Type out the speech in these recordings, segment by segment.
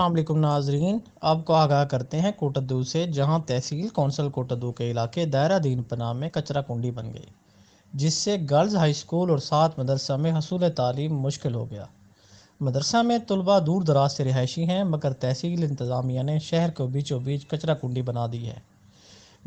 अल्लाम नाजरीन आपको आगाह करते हैं कोटदू से जहां तहसील कौंसल कोटदू के इलाके दायरा दीन पनाह में कचरा कुंडी बन गई जिससे गर्ल्स हाई स्कूल और साथ मदरसा में हसूल तालीम मुश्किल हो गया मदरसा में तलबा दूर दराज से रिहायशी हैं मगर तहसील इंतज़ामिया ने शहर को बीचों बीच कचरा कुंडी बना दी है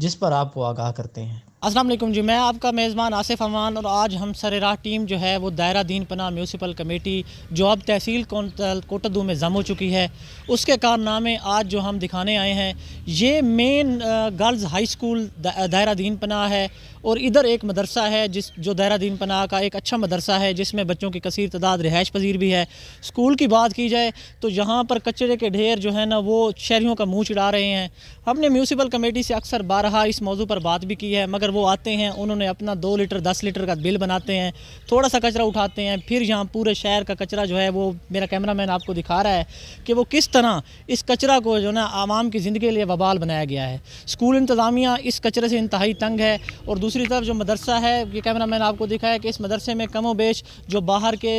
जिस पर आपको आगाह करते हैं असलम जी मैं आपका मेज़बान आसिफ अमान और आज हम सरेरा टीम जो है वो दायरा दीन पना म्यूनसिपल कमेटी जो अब तहसील कोटदू में जम हो चुकी है उसके कारनामे आज जो हम दिखाने आए हैं ये मेन गर्ल्स हाई स्कूल दायरा दीन पना है और इधर एक मदरसा है जिस जो दायरा दीन पनाह का एक अच्छा मदरसा है जिसमें बच्चों की कसर तदाद रिहाइश पजीर भी है स्कूल की बात की जाए तो यहाँ पर कचरे के ढेर जो है ना वो शहरीों का मुँह चिड़ा रहे हैं हमने म्यूनसिपल कमेटी से अक्सर बारहा इस मौजू पर बात भी की है मगर वो आते हैं उन्होंने अपना दो लीटर दस लीटर का बिल बनाते हैं थोड़ा सा कचरा उठाते हैं फिर यहाँ पूरे शहर का कचरा जो है वो मेरा कैमरा मैन आपको दिखा रहा है कि वो किस तरह इस कचरा को जो ना आवाम की ज़िंदगी के लिए वबाल बनाया गया है स्कूल इंतज़ामिया इस कचरे से इंतहाई तंग है और दूसरी तरफ जो मदरसा है ये कैमरा मैन आपको दिखा है कि इस मदरसे में कम बेश जो बाहर के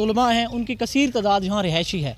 तलबा हैं उनकी कसर तादाद यहाँ रहायशी है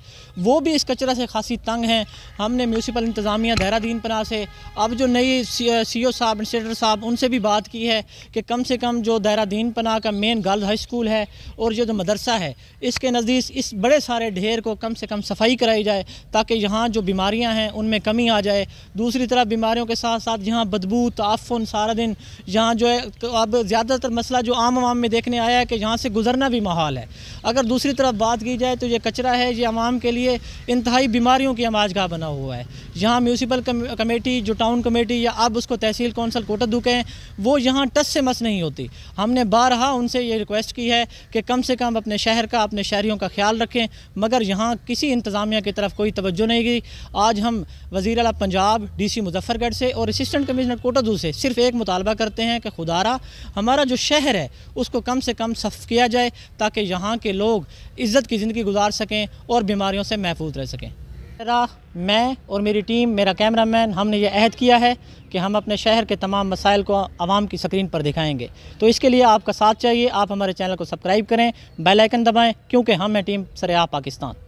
वो भी इस कचरा से खासी तंग हैं हमने म्यूनसिपल इंतज़ामिया देहरादीन पना से अब जो नई सी ओ साहब इंस्पेक्टर साहब उनसे भी बात की है कि कम से कम जो दायरा दीन पना का मेन गर्ल्स हाई स्कूल है और जो जो मदरसा है इसके नज़दीक इस बड़े सारे ढेर को कम से कम सफाई कराई जाए ताकि यहाँ जो बीमारियाँ हैं उनमें कमी आ जाए दूसरी तरफ बीमारियों के साथ साथ यहाँ बदबू ताफन सारा दिन यहाँ जो है तो अब ज़्यादातर मसला जो आम आवाम में देखने आया है कि यहाँ से गुजरना भी माहौल है अगर दूसरी तरफ बात की जाए तो ये कचरा है ये आवाम के लिए इंतहाई बीमारियों की आमाजगा बना हुआ है यहाँ म्यूनसिपल कमेटी जो टाउन कमेटी या अब उसको तहसील कौंसल कोटदू के हैं वो यहाँ टस से मस नहीं होती हमने बारहा उनसे ये रिक्वेस्ट की है कि कम से कम अपने शहर का अपने शहरीों का ख्याल रखें मगर यहाँ किसी इंतज़ामिया की तरफ कोई तवज्जो नहीं गई आज हम वज़ी अला पंजाब डी सी मुजफ्फरगढ़ से और असिस्टेंट कमिश्नर कोटादू से सिर्फ एक मुतालबा करते हैं कि खुदारा हमारा जो शहर है उसको कम से कम सफ़ किया जाए ताकि यहाँ के लोग इज़्ज़त की ज़िंदगी गुजार सकें और बीमारियों से महफूज रह सकें मेरा मैं और मेरी टीम मेरा कैमरा मैन हमने ये अहद किया है कि हम अपने शहर के तमाम मसाइल को आवाम की स्क्रीन पर दिखाएंगे तो इसके लिए आपका साथ चाहिए आप हमारे चैनल को सब्सक्राइब करें बेलाइकन दबाएँ क्योंकि हम हैं टीम सरेआ पाकिस्तान